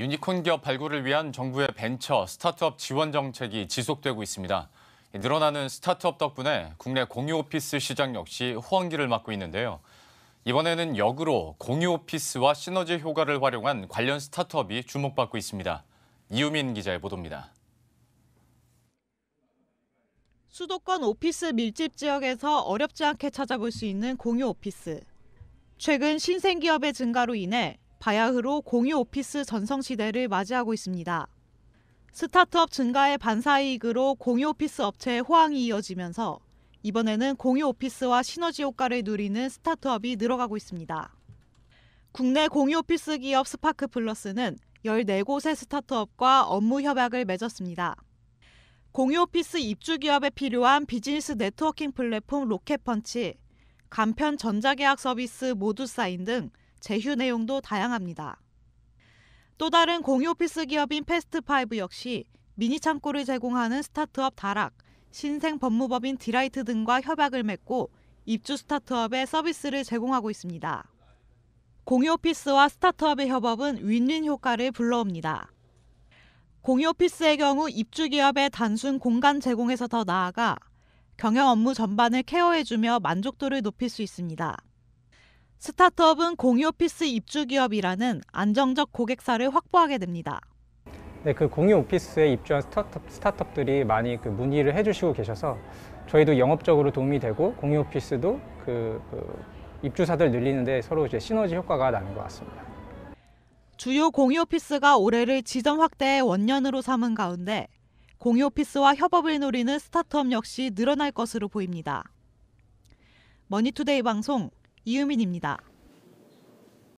유니콘 기업 발굴을 위한 정부의 벤처 스타트업 지원 정책이 지속되고 있습니다. 늘어나는 스타트업 덕분에 국내 공유 오피스 시장 역시 호황기를 맞고 있는데요. 이번에는 역으로 공유 오피스와 시너지 효과를 활용한 관련 스타트업이 주목받고 있습니다. 이유민 기자의 보도입니다. 수도권 오피스 밀집 지역에서 어렵지 않게 찾아볼 수 있는 공유 오피스. 최근 신생 기업의 증가로 인해 바야흐로 공유 오피스 전성시대를 맞이하고 있습니다. 스타트업 증가의 반사이익으로 공유 오피스 업체의 호황이 이어지면서 이번에는 공유 오피스와 시너지 효과를 누리는 스타트업이 늘어가고 있습니다. 국내 공유 오피스 기업 스파크 플러스는 14곳의 스타트업과 업무 협약을 맺었습니다. 공유 오피스 입주 기업에 필요한 비즈니스 네트워킹 플랫폼 로켓펀치, 간편 전자계약 서비스 모두 사인 등 제휴 내용도 다양합니다. 또 다른 공유 오피스 기업인 패스트파이브 역시 미니 창고를 제공하는 스타트업 다락, 신생 법무법인 디라이트 등과 협약을 맺고 입주 스타트업의 서비스를 제공하고 있습니다. 공유 오피스와 스타트업의 협업은 윈윈 효과를 불러옵니다. 공유 오피스의 경우 입주 기업의 단순 공간 제공에서 더 나아가 경영 업무 전반을 케어해주며 만족도를 높일 수 있습니다. 스타트업은 공유 오피스 입주 기업이라는 안정적 고객사를 확보하게 됩니다. 네, 그 공유 오피스에 입주한 스타트업, 스타트업들이 많이 그 문의를 해주시고 계셔서 저희도 영업적으로 도움이 되고 공유 오피스도 그, 그 입주사들 늘리는데 서로 이제 시너지 효과가 나는 것 같습니다. 주요 공유 오피스가 올해를 지점 확대의 원년으로 삼은 가운데 공유 오피스와 협업을 노리는 스타트업 역시 늘어날 것으로 보입니다. 머니투데이 방송 이유민입니다.